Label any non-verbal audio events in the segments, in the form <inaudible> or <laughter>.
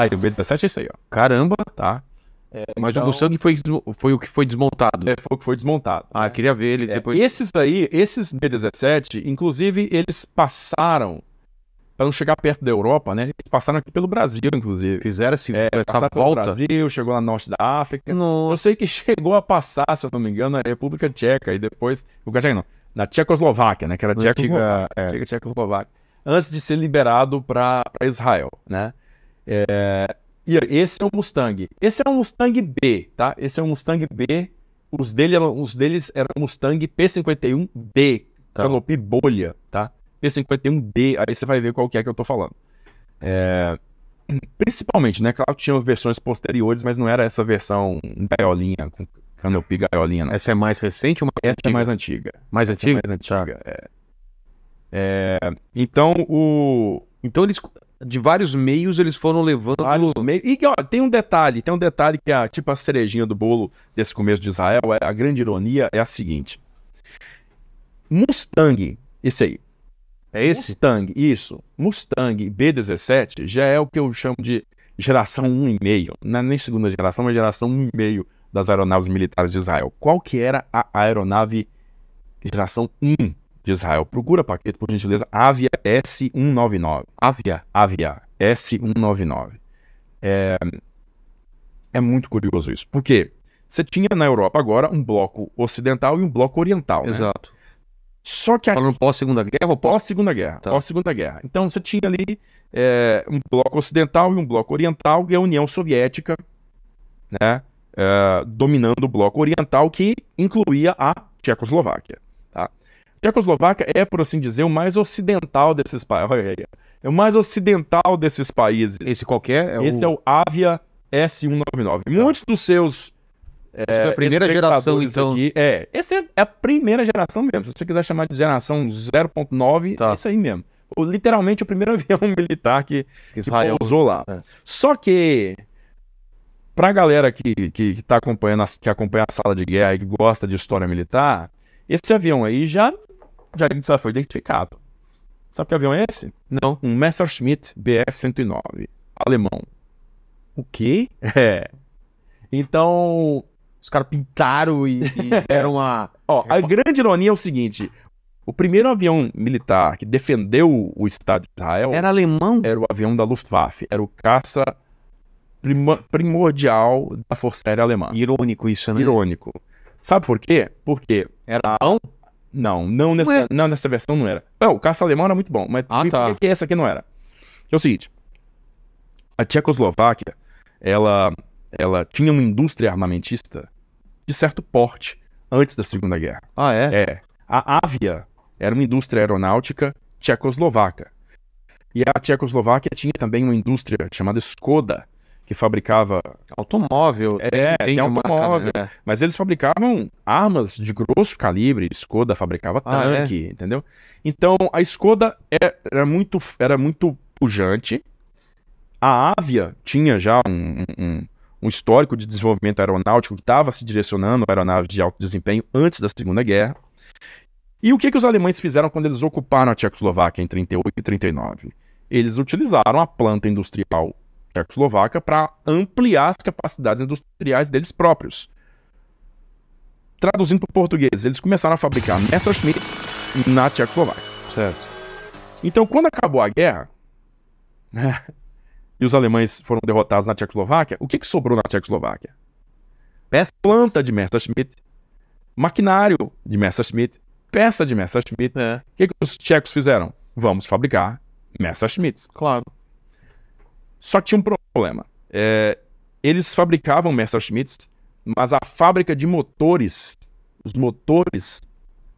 Aí, o B17 é isso aí, ó. Caramba, tá? É, Mas então... o Mustang foi, foi o que foi desmontado. É, foi o que foi desmontado. Ah, né? queria ver ele é, depois. esses aí, esses B17, inclusive, eles passaram, para não chegar perto da Europa, né? Eles passaram aqui pelo Brasil, inclusive. Fizeram assim, é, essa volta. Pelo Brasil, chegou lá norte da África. Não. Eu sei que chegou a passar, se eu não me engano, na República Tcheca e depois. não. Na Tchecoslováquia, né? Que era Tchecoslováquia. Antiga, é. Tchecoslováquia. Antes de ser liberado para Israel, né? É, e esse é o Mustang. Esse é um Mustang B, tá? Esse é um Mustang B. Os, dele, os deles eram Mustang P51D, tá. Canopy Bolha, tá? P51D, aí você vai ver qual que é que eu tô falando. É, principalmente, né? Claro que tinha versões posteriores, mas não era essa versão gaiolinha, com canopy gaiolinha. Não. Essa é mais recente ou mais essa é antiga? é mais antiga. Mais essa é antiga? É mais antiga, tá. é. é. Então, o... Então eles de vários meios eles foram levando. Vários meios. E ó, tem um detalhe, tem um detalhe que é tipo a cerejinha do bolo desse começo de Israel. É, a grande ironia é a seguinte: Mustang, esse aí. É esse? Mustang, isso. Mustang B17 já é o que eu chamo de geração 1,5. Não é nem segunda geração, mas geração 1,5 das aeronaves militares de Israel. Qual que era a aeronave geração 1 de Israel. Procura, Paquete, por gentileza, Avia S199. Avia, Avia S199. É, é muito curioso isso. Porque você tinha na Europa agora um bloco ocidental e um bloco oriental. Né? Exato. Só que Falando pós-segunda guerra ou pós... pós-segunda guerra? Tá. Pós-segunda guerra. Então você tinha ali é, um bloco ocidental e um bloco oriental e a União Soviética, né? É, dominando o bloco oriental que incluía a Tchecoslováquia. Tchecoslováquia é, por assim dizer, o mais ocidental desses países. É, é o mais ocidental desses países. Esse qualquer é Esse o... é o Avia S199. Tá. Muitos dos seus. É, Essa é a primeira geração, então. Aqui, é, esse é a primeira geração mesmo. Se você quiser chamar de geração 0.9, tá. é isso aí mesmo. O, literalmente o primeiro <laughs> avião militar que Israel que pousou lá. É. Só que pra galera que, que, que tá acompanhando, a, que acompanha a sala de guerra e que gosta de história militar, esse avião aí já já só foi identificado. Sabe que avião é esse? Não, um Messerschmitt BF-109, alemão. O quê? É. Então, os caras pintaram e, e <laughs> era uma... Ó, a grande ironia é o seguinte, o primeiro avião militar que defendeu o Estado de Israel... Era alemão? Era o avião da Luftwaffe, era o caça primordial da Força Aérea Alemã. Irônico isso, né? Irônico. Sabe por quê? Porque era não, não nessa, não nessa versão não era. Não, o caça alemão era muito bom, mas ah, tá. por que essa aqui não era? É o seguinte, a Tchecoslováquia, ela, ela tinha uma indústria armamentista de certo porte antes da Segunda Guerra. Ah, é? É. A Avia era uma indústria aeronáutica tchecoslovaca. E a Tchecoslováquia tinha também uma indústria chamada Skoda, que fabricava. Automóvel, é, tem, tem automóvel. Marca, né? Mas eles fabricavam armas de grosso calibre, Skoda fabricava ah, é? tanque, é? entendeu? Então a Skoda é, era muito, era muito pujante. A Avia tinha já um, um, um histórico de desenvolvimento aeronáutico que estava se direcionando a aeronaves de alto desempenho antes da Segunda Guerra. E o que, que os alemães fizeram quando eles ocuparam a Tchecoslováquia em 38 e 39? Eles utilizaram a planta industrial Tchecoslováquia para ampliar as capacidades industriais deles próprios. Traduzindo para o português, eles começaram a fabricar Messerschmitts na Tchecoslováquia. Certo. Então, quando acabou a guerra, né, e os alemães foram derrotados na Tchecoslováquia, o que, que sobrou na Tchecoslováquia? Peça planta de Messerschmitt, maquinário de Messerschmitt, peça de Messerschmitt. É. O que, que os tchecos fizeram? Vamos fabricar Messerschmitts. Claro. Só que tinha um problema. É, eles fabricavam Messerschmitts, mas a fábrica de motores, os motores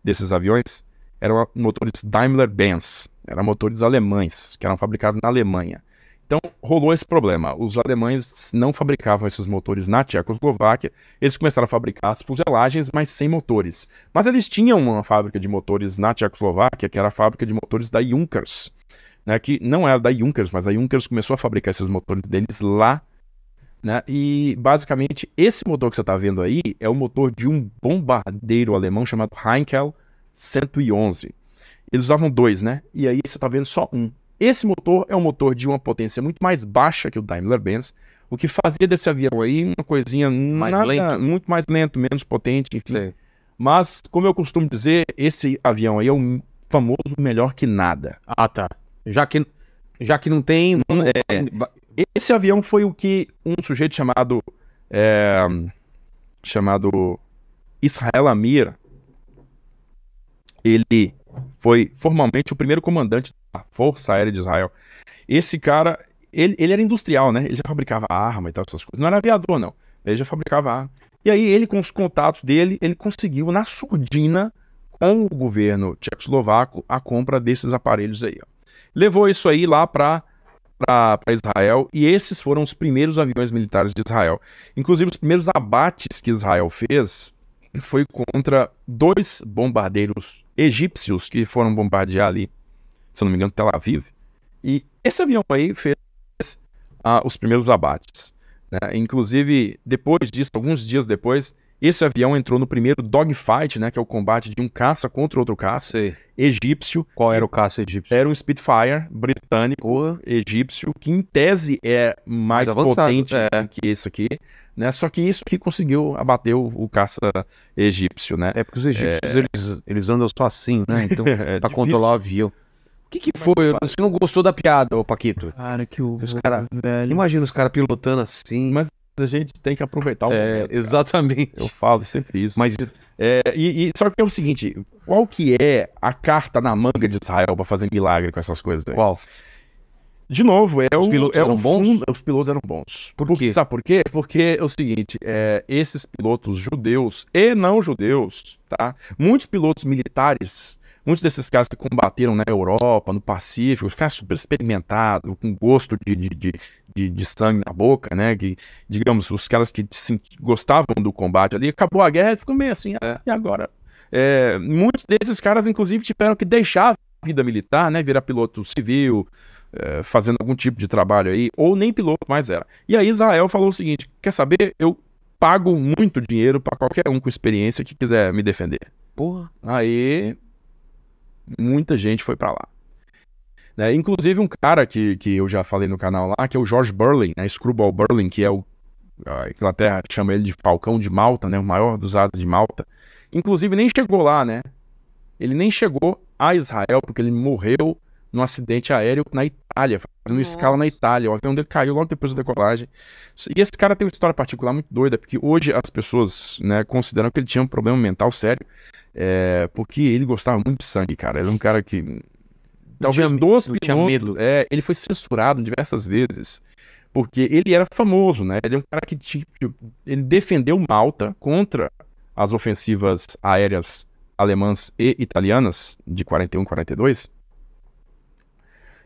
desses aviões, eram motores Daimler-Benz, eram motores alemães, que eram fabricados na Alemanha. Então rolou esse problema. Os alemães não fabricavam esses motores na Tchecoslováquia, eles começaram a fabricar as fuselagens, mas sem motores. Mas eles tinham uma fábrica de motores na Tchecoslováquia, que era a fábrica de motores da Junkers, né, que não era é da Junkers, mas a Junkers começou a fabricar esses motores deles lá. Né, e basicamente esse motor que você está vendo aí é o motor de um bombardeiro alemão chamado Heinkel 111. Eles usavam dois, né? E aí você está vendo só um. Esse motor é um motor de uma potência muito mais baixa que o Daimler-Benz, o que fazia desse avião aí uma coisinha mais nada, lento. muito mais lento, menos potente, enfim. Mas, como eu costumo dizer, esse avião aí é o famoso melhor que nada. Ah, tá. Já que, já que não tem. é, é esse avião foi o que um sujeito chamado. É, chamado Israel Amir. Ele foi formalmente o primeiro comandante da Força Aérea de Israel. Esse cara, ele, ele era industrial, né? Ele já fabricava arma e tal, essas coisas. Não era aviador, não. Ele já fabricava arma. E aí, ele, com os contatos dele, ele conseguiu, na surdina, com o governo tchecoslovaco, a compra desses aparelhos aí. Ó. Levou isso aí lá para Israel e esses foram os primeiros aviões militares de Israel. Inclusive, os primeiros abates que Israel fez foi contra dois bombardeiros egípcios que foram bombardear ali, se eu não me engano, Tel Aviv. E esse avião aí fez ah, os primeiros abates. Né? Inclusive, depois disso, alguns dias depois, esse avião entrou no primeiro dogfight, né, que é o combate de um caça contra outro caça egípcio. Qual era o caça egípcio? Era um Spitfire britânico, egípcio, que em tese é mais, mais potente é. que esse aqui, né? Só que isso que conseguiu abater o, o, caça egípcio, né? É porque os egípcios é... eles, eles andam só assim, né? <laughs> Então, é para controlar o avião. O que, que foi? Você não gostou da piada, ô Paquito? Cara, que o. Os cara... Velho. Imagina os caras pilotando assim. Mas a gente tem que aproveitar o é, momento, Exatamente. Eu falo sempre isso. Mas é, e, e, só que é o seguinte, qual que é a carta na manga de Israel para fazer milagre com essas coisas? Aí? Qual? De novo, é os o, pilotos é eram bons. os pilotos eram bons. Por, por quê? Sabe por quê? Porque é o seguinte, é, esses pilotos judeus e não judeus, tá? Muitos pilotos militares Muitos desses caras que combateram na né, Europa, no Pacífico, os caras super experimentados, com gosto de, de, de, de, sangue na boca, né? Que, digamos, os caras que gostavam do combate ali, acabou a guerra e ficou meio assim, ah, e agora? É, muitos desses caras, inclusive, tiveram que deixar a vida militar, né? Virar piloto civil, é, fazendo algum tipo de trabalho aí, ou nem piloto mais era. E aí Israel falou o seguinte: quer saber? Eu pago muito dinheiro para qualquer um com experiência que quiser me defender. Porra. Aí Muita gente foi para lá. Né? Inclusive um cara que, que eu já falei no canal lá, que é o George Burling, né? Screwball Burling, que é o a Inglaterra chama ele de Falcão de Malta, né? O maior dos ases de Malta. Inclusive nem chegou lá, né? Ele nem chegou a Israel porque ele morreu num acidente aéreo na Itália, fazendo Nossa. escala na Itália, ó, onde ele caiu logo depois da decolagem. E esse cara tem uma história particular muito doida, porque hoje as pessoas né, consideram que ele tinha um problema mental sério, é, porque ele gostava muito de sangue, cara. Ele é um cara que. Talvez tinha, dos tinha medo. É, ele foi censurado diversas vezes. Porque ele era famoso, né? Ele é um cara que tipo, ele defendeu Malta contra as ofensivas aéreas alemãs e italianas de 41 42.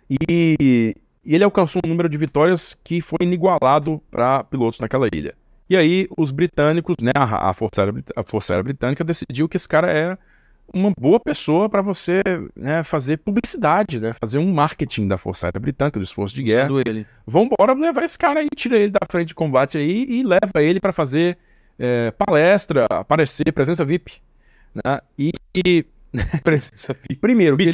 E ele alcançou um número de vitórias que foi inigualado para pilotos naquela ilha. E aí os britânicos, né, a, a, Força Aérea, a Força Aérea Britânica decidiu que esse cara era uma boa pessoa para você né, fazer publicidade, né, fazer um marketing da Força Aérea Britânica, do esforço de guerra. Vamos embora levar esse cara aí, tira ele da frente de combate aí e leva ele para fazer é, palestra, aparecer, presença VIP. Né? E, e <laughs> Primeiro, ele,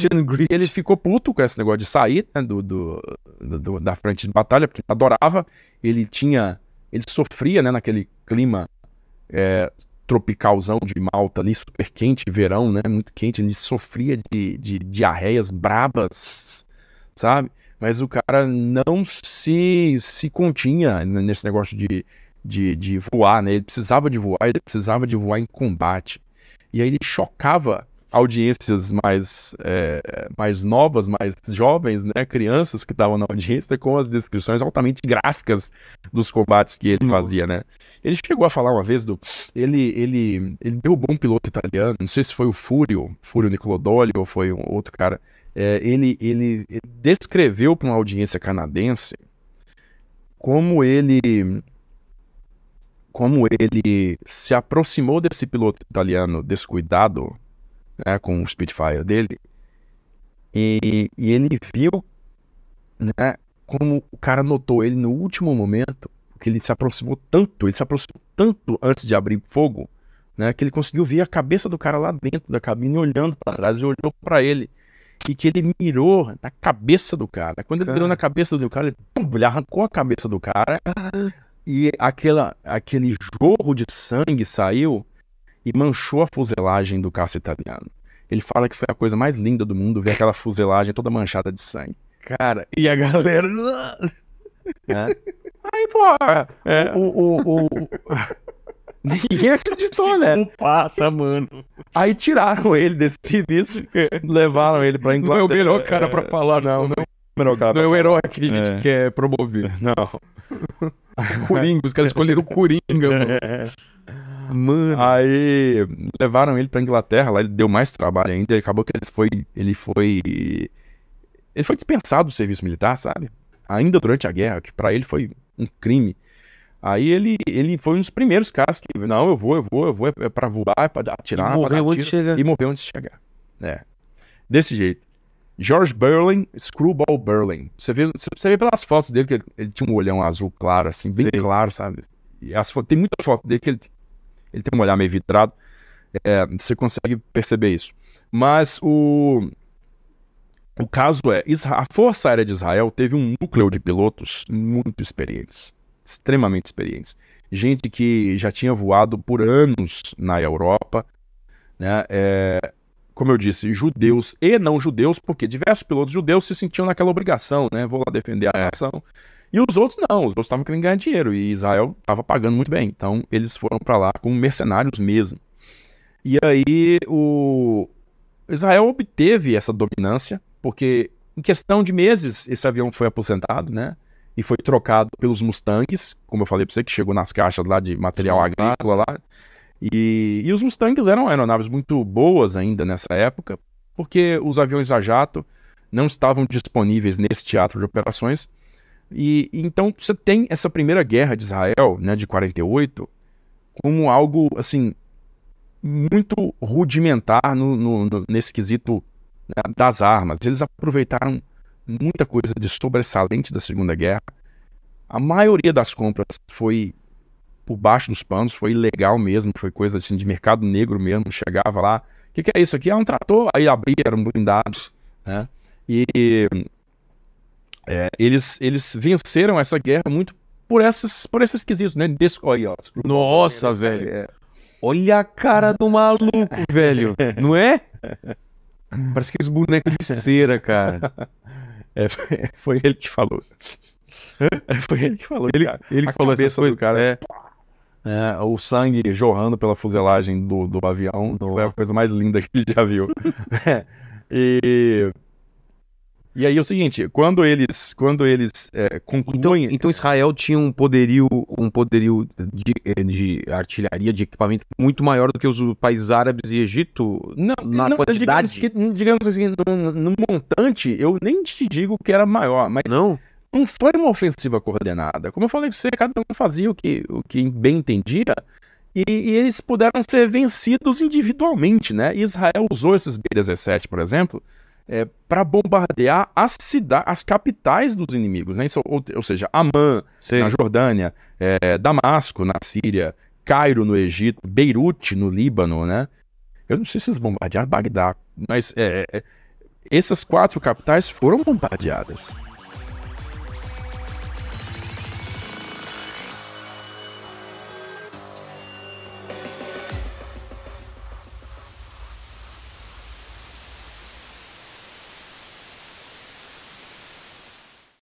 ele, ficou puto com esse negócio de sair né, do, do, do, da frente de batalha, porque adorava. Ele tinha ele sofria né, naquele clima é, tropicalzão de Malta ali, super quente, verão, né? Muito quente, ele sofria de, de diarreias brabas, sabe? Mas o cara não se, se continha nesse negócio de, de, de voar, né? Ele precisava de voar, ele precisava de voar em combate. E aí ele chocava audiências mais, é, mais novas, mais jovens, né, crianças que estavam na audiência, com as descrições altamente gráficas dos combates que ele uhum. fazia, né. Ele chegou a falar uma vez do. Ele, ele, ele derrubou um piloto italiano, não sei se foi o Fúrio, Fúrio Nicolodoli ou foi um outro cara. É, ele, ele, ele descreveu para uma audiência canadense como ele como ele se aproximou desse piloto italiano descuidado né, com o Spitfire dele, e, e ele viu né, como o cara notou ele no último momento, porque ele se aproximou tanto, ele se aproximou tanto antes de abrir fogo, né, que ele conseguiu ver a cabeça do cara lá dentro da cabine olhando para trás e olhou para ele. E que ele mirou na cabeça do cara. Quando ele cara. mirou na cabeça do cara, ele, pum, ele arrancou a cabeça do cara. E aquela, aquele jorro de sangue saiu e manchou a fuselagem do caça italiano. Ele fala que foi a coisa mais linda do mundo ver aquela fuselagem toda manchada de sangue. Cara, e a galera. É. Aí, pô, É. o, o, o... <laughs> Ninguém acreditou, né? Um pata, mano. Aí tiraram ele desse serviço, levaram ele pra é Inglaterra. Né? Não é o melhor cara pra falar, não. Não, não, é, o, cara não é o herói que a gente é. quer promover. Não. <laughs> Coringa, os caras escolheram o Coringa. É. Mano. Aí levaram ele pra Inglaterra, lá ele deu mais trabalho ainda. Acabou que ele foi. Ele foi. Ele foi dispensado do serviço militar, sabe? Ainda durante a guerra, que para ele foi um crime. Aí ele, ele foi um dos primeiros caras que, não, eu vou, eu vou, eu vou, é pra voar, é pra atirar. E morreu onde chegar. E morreu antes de chegar. É. Desse jeito. George Berlin, Screwball Berlin. Você vê, você vê pelas fotos dele que ele, ele tinha um olhão azul claro, assim, bem Sim. claro, sabe? E as, tem muita foto dele que ele ele tem um olhar meio vidrado. É, você consegue perceber isso. Mas o, o caso é: a Força Aérea de Israel teve um núcleo de pilotos muito experientes, extremamente experientes. Gente que já tinha voado por anos na Europa, né? É, como eu disse, judeus e não judeus, porque diversos pilotos judeus se sentiam naquela obrigação, né? Vou lá defender a nação. E os outros não, os outros estavam querendo ganhar dinheiro e Israel estava pagando muito bem. Então eles foram para lá como mercenários mesmo. E aí o Israel obteve essa dominância, porque em questão de meses esse avião foi aposentado, né? E foi trocado pelos Mustangs, como eu falei para você, que chegou nas caixas lá de material agrícola lá. E, e os Mustangs eram aeronaves muito boas ainda nessa época, porque os aviões a jato não estavam disponíveis nesse teatro de operações e então você tem essa primeira guerra de Israel, né, de 48, como algo assim muito rudimentar no, no, no nesse quesito né, das armas. Eles aproveitaram muita coisa de sobressalente da Segunda Guerra. A maioria das compras foi por baixo dos panos, foi ilegal mesmo, foi coisa assim de mercado negro mesmo. Chegava lá, o que, que, é isso aqui? É um trator. Aí abria, eram blindados, né? E é, eles, eles venceram essa guerra muito por esses, por esses quesitos, né? Desco... Aí, ó. Nossa, velho. É. Olha a cara do maluco, <laughs> velho. Não é? Parece que aqueles bonecos de <laughs> cera, cara. É, foi ele que falou. <laughs> Foi ele que falou. Ele, cara. ele a falou essa coisa, do cara. É, é, o sangue jorrando pela fuselagem do, do avião é a coisa mais linda que ele já viu. É. e e aí é o seguinte, quando eles, quando eles é, concluem... Então, então, Israel tinha um poderio, um poderio de, eh, de, artilharia, de equipamento muito maior do que os países árabes e Egito não, na não, quantidade? Digamos, que, digamos assim, no, no, montante, eu nem te digo que era maior, mas... Não? Não foi uma ofensiva coordenada. Como eu falei com você, cada um fazia o que, o que bem entendia, e, e, eles puderam ser vencidos individualmente, né? Israel usou esses B-17, por exemplo, é, para bombardear as cidades, as capitais dos inimigos, né? Ou, ou seja, Amã na Jordânia, é, Damasco na Síria, Cairo no Egito, Beirute no Líbano, né? Eu não sei se eles bombardearam Bagdá, mas é, é, é essas quatro capitais foram bombardeadas.